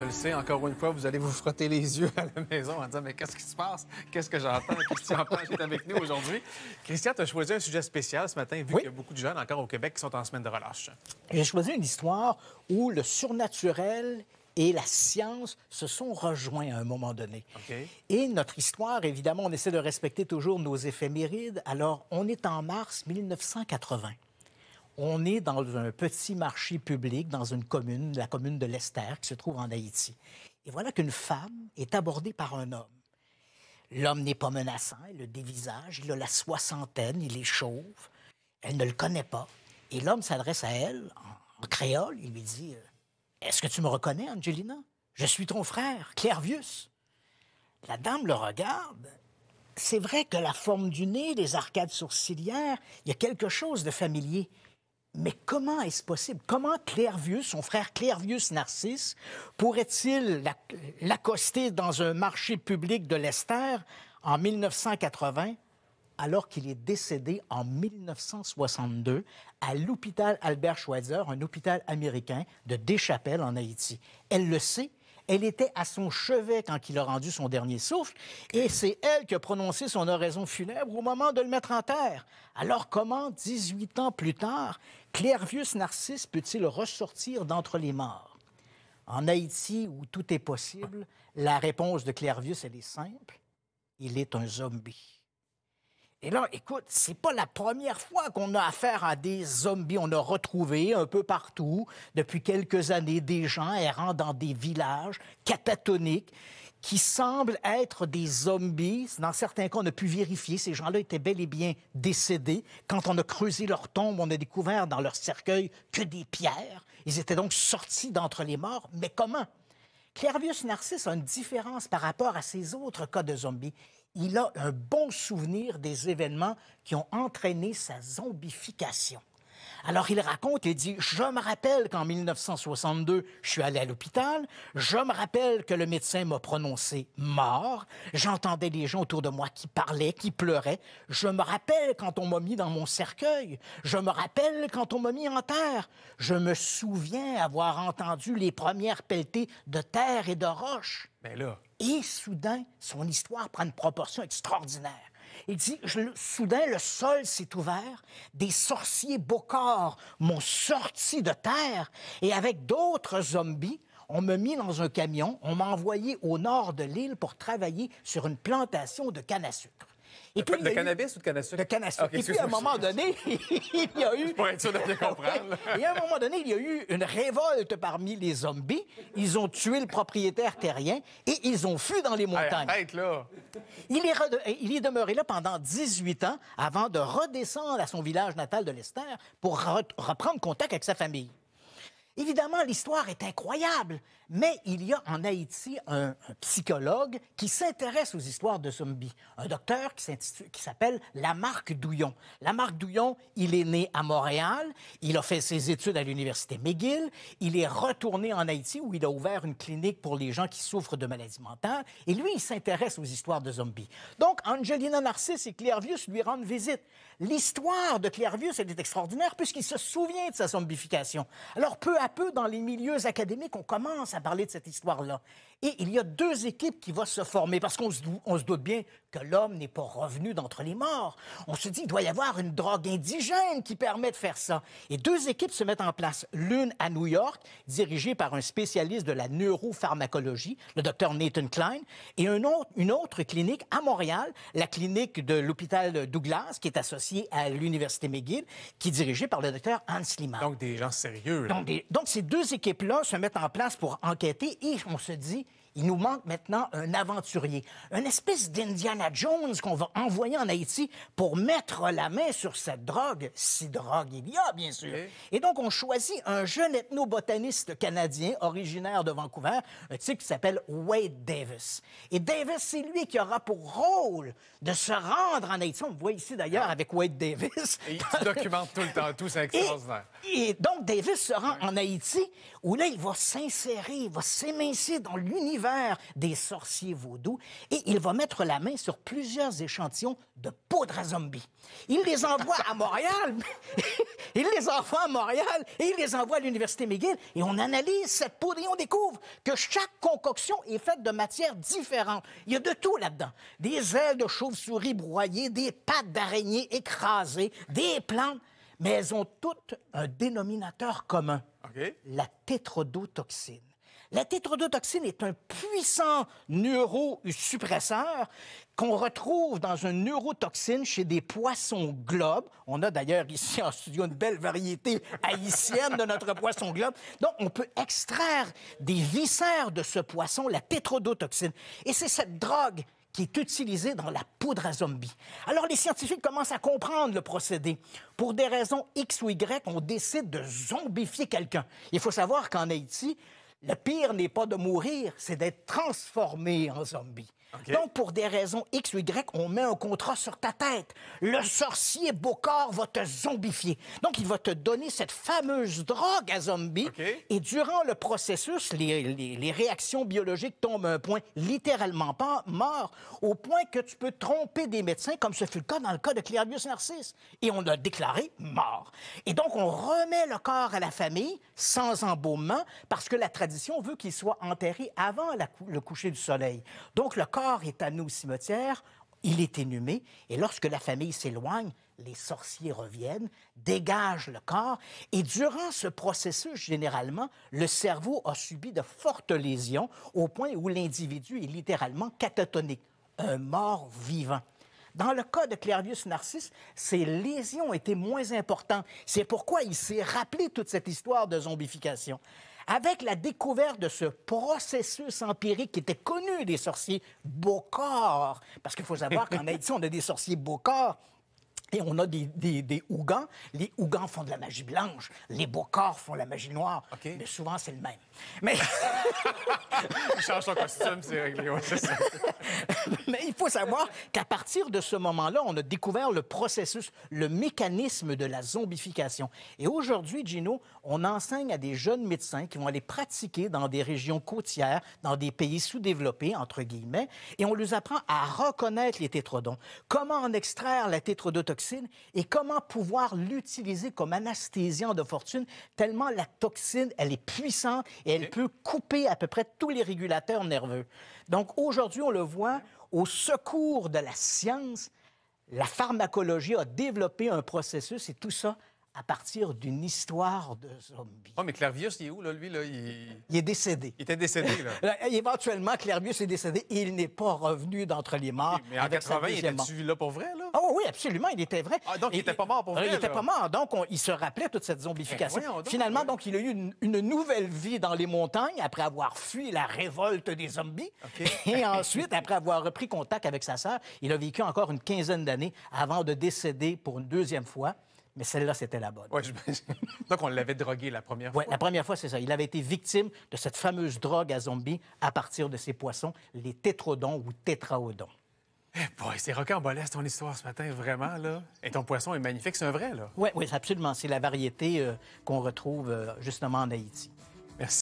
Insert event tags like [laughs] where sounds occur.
Je le sais, encore une fois, vous allez vous frotter les [laughs] yeux à la maison en disant Mais qu'est-ce qui se passe Qu'est-ce que j'entends [laughs] Christian Page est avec nous aujourd'hui. Christian, tu as choisi un sujet spécial ce matin, vu qu'il y a beaucoup de jeunes encore au Québec qui sont en semaine de relâche. J'ai choisi une histoire où le surnaturel et la science se sont rejoints à un moment donné. Et notre histoire, évidemment, on essaie de respecter toujours nos éphémérides. Alors, on est en mars 1980 on est dans un petit marché public, dans une commune, la commune de Lester, qui se trouve en Haïti. Et voilà qu'une femme est abordée par un homme. L'homme n'est pas menaçant, il le dévisage, il a la soixantaine, il est chauve, elle ne le connaît pas. Et l'homme s'adresse à elle en, créole, il lui dit Est-ce que tu me reconnais, Angelina Je suis ton frère, Clairvius. » La dame le regarde. C'est vrai que la forme du nez, les arcades sourcilières, il y a quelque chose de familier. Mais comment est-ce possible? Comment Clairvieux, son frère Clairvieux Narcisse, pourrait-il l'accoster dans un marché public de l'Esther en 1980 alors qu'il est décédé en 1962 à l'hôpital Albert Schweitzer, un hôpital américain de Deschapelles en Haïti. Elle le sait, elle était à son chevet quand il a rendu son dernier souffle, et c'est elle qui a prononcé son oraison funèbre au moment de le mettre en terre. Alors comment, 18 ans plus tard, Clervius Narcisse peut-il ressortir d'entre les morts? En Haïti, où tout est possible, la réponse de Clairvius, elle est simple. Il est un zombie. Et là, écoute, c'est pas la première fois qu'on a affaire à des zombies. On a retrouvé un peu partout, depuis quelques années, des gens errant dans des villages catatoniques qui semblent être des zombies. Dans certains cas, on a pu vérifier, ces gens-là étaient bel et bien décédés. Quand on a creusé leur tombe, on a découvert dans leur cercueil que des pierres. Ils étaient donc sortis d'entre les morts, mais comment? Clairvius Narcisse a une différence par rapport à ces autres cas de zombies il a un bon souvenir des événements qui ont entraîné sa zombification. Alors il raconte et dit, je me rappelle qu'en 1962, je suis allé à l'hôpital, je me rappelle que le médecin m'a prononcé mort, j'entendais les gens autour de moi qui parlaient, qui pleuraient, je me rappelle quand on m'a mis dans mon cercueil, je me rappelle quand on m'a mis en terre, je me souviens avoir entendu les premières pelletées de terre et de roche. Mais ben là, et soudain, son histoire prend une proportion extraordinaire. Il dit, soudain, le sol s'est ouvert, des sorciers beaux corps m'ont sorti de terre, et avec d'autres zombies, on me mis dans un camion, on m'a envoyé au nord de l'île pour travailler sur une plantation de canne à sucre de, cannabis ou de canne De et puis, à un moment donné, [laughs] il y a eu... Pour être de [laughs] comprendre. et à un moment donné, il y a eu une révolte parmi les zombies. Ils ont tué le propriétaire terrien et ils ont fui dans les montagnes. là! Il est, euh, il est demeuré là pendant 18 ans avant de redescendre à son village natal de Lester pour reprendre contact avec sa famille. Évidemment, l'histoire est incroyable, mais il y a en Haïti un, psychologue qui s'intéresse aux histoires de zombies, un docteur qui s'appelle Lamarck Douillon. Lamarck Douillon, il est né à Montréal, il a fait ses études à l'université McGill, il est retourné en Haïti où il a ouvert une clinique pour les gens qui souffrent de maladies mentales, et lui, il s'intéresse aux histoires de zombies. Donc, Angelina Narcisse et Clairvius lui rendent visite. L'histoire de Clairview, c'est extraordinaire puisqu'il se souvient de sa zombification. Alors, peu à peu, dans les milieux académiques, on commence à parler de cette histoire-là. Et il y a deux équipes qui vont se former parce qu'on se, se, doute bien que l'homme n'est pas revenu d'entre les morts. On se dit, qu'il doit y avoir une drogue indigène qui permet de faire ça. Et deux équipes se mettent en place. L'une à New York, dirigée par un spécialiste de la neuropharmacologie, le docteur Nathan Klein, et une autre, une autre clinique à Montréal, la clinique de l'hôpital Douglas, qui est associée à l'Université McGill, qui est dirigée par le docteur Hans Lima. Donc, des gens sérieux. Donc, donc, ces deux équipes-là se mettent en place pour enquêter et on se dit, il nous manque maintenant un aventurier, une espèce d'Indiana Jones qu'on va envoyer en Haïti pour mettre la main sur cette drogue, si drogue il y a, bien sûr. Et donc, on choisit un jeune ethnobotaniste canadien originaire de Vancouver, un type qui s'appelle Wade Davis. Et Davis, c'est lui qui aura pour rôle de se rendre en Haïti. On le voit ici, d'ailleurs, avec Wade Davis. il documente tout le temps, tout, c'est extraordinaire. Et, donc, Davis se rend en Haïti, où là, il va s'insérer, il va s'émincer dans l'univers vers des sorciers vaudous et il va mettre la main sur plusieurs échantillons de poudre à zombies. Il les envoie à Montréal. [laughs] il les envoie à Montréal et il les envoie à l'Université McGill. Et on analyse cette poudre et on découvre que chaque concoction est faite de matières différentes. Il y a de tout là-dedans. Des ailes de chauve-souris broyées, des pattes d'araignée écrasées, des plantes. Mais elles ont toutes un dénominateur commun. La tétrodotoxine. La tétrodotoxine est un puissant neuro-suppresseur qu'on retrouve dans une neurotoxine chez des poissons globes. On a d'ailleurs ici en studio une belle variété haïtienne de notre poisson globe. Donc, on peut extraire des viscères de ce poisson, la tétrodotoxine. Et c'est cette drogue qui est utilisée dans la poudre à zombies. Alors, les scientifiques commencent à comprendre le procédé. Pour des raisons X ou Y, on décide de zombifier quelqu'un. Il faut savoir qu'en Haïti, le pire n'est pas de mourir, c'est d'être transformé en zombie. Donc, pour des raisons X ou Y, on met un contrat sur ta tête. Le sorcier Bocor va te zombifier. Donc, il va te donner cette fameuse drogue à zombie. Et durant le processus, les, réactions biologiques tombent à un point littéralement pas mort, au point que tu peux tromper des médecins, comme ce fut le cas dans le cas de Clearbius Narcisse. Et on l'a déclaré mort. Et donc, on remet le corps à la famille sans embaumement, parce que la tradition veut qu'il soit enterré avant le coucher du soleil. Donc, le corps corps est à au cimetière, il est inhumé, et lorsque la famille s'éloigne, les sorciers reviennent, dégagent le corps, et durant ce processus, généralement, le cerveau a subi de fortes lésions au point où l'individu est littéralement catatonique, un mort vivant. Dans le cas de Clervius Narcisse, ces lésions étaient moins importantes. C'est pourquoi il s'est rappelé toute cette histoire de zombification avec la découverte de ce processus empirique qui était connu des sorciers beaux corps, parce qu'il faut savoir qu'en [laughs] Haïti, on a des sorciers beaux corps et on a des, des, Ougans. Les Ougans font de la magie blanche. Les Bocors font de la magie noire. Mais souvent, c'est le même. Mais... [laughs] il change costume, c'est réglé. [laughs] Mais il faut savoir qu'à partir de ce moment-là, on a découvert le processus, le mécanisme de la zombification. Et aujourd'hui, Gino, on enseigne à des jeunes médecins qui vont aller pratiquer dans des régions côtières, dans des pays sous-développés, entre guillemets, et on leur apprend à reconnaître les tétrodons. Comment en extraire la tétrodotoxine et comment pouvoir l'utiliser comme anesthésiant de fortune, tellement la toxine, elle est puissante et elle peut couper à peu près tous les régulateurs nerveux. Donc aujourd'hui, on le voit, au secours de la science, la pharmacologie a développé un processus et tout ça à partir d'une histoire de zombies. Oh, mais Clairvius, il est où, là, lui? il... est décédé. Il était décédé, là. [laughs] Éventuellement, Clairvius est décédé il n'est pas revenu d'entre les morts. Mais en 80, il était-tu là pour vrai, là? Oh oui, absolument, il était vrai. Ah, donc, il n'était pas mort pour euh, vrai, Il n'était pas mort, donc il se rappelait toute cette zombification. Eh, Finalement, donc, il a eu une, nouvelle vie dans les montagnes après avoir fui la révolte des zombies. [laughs] et ensuite, après avoir repris contact avec sa sœur, il a vécu encore une quinzaine d'années avant de décéder pour une deuxième fois mais celle-là, c'était la bonne. Oui, je... Donc, on l'avait drogué la première fois. Oui, la première fois, c'est ça. Il avait été victime de cette fameuse drogue à zombies à partir de ces poissons, les tétrodons ou tétraodons. Eh boy, c'est rocambolesque ton histoire ce matin, vraiment, là. Et ton poisson est magnifique, c'est un vrai, là. Oui, oui, absolument. C'est la variété euh, qu'on retrouve euh, justement en Haïti. Merci.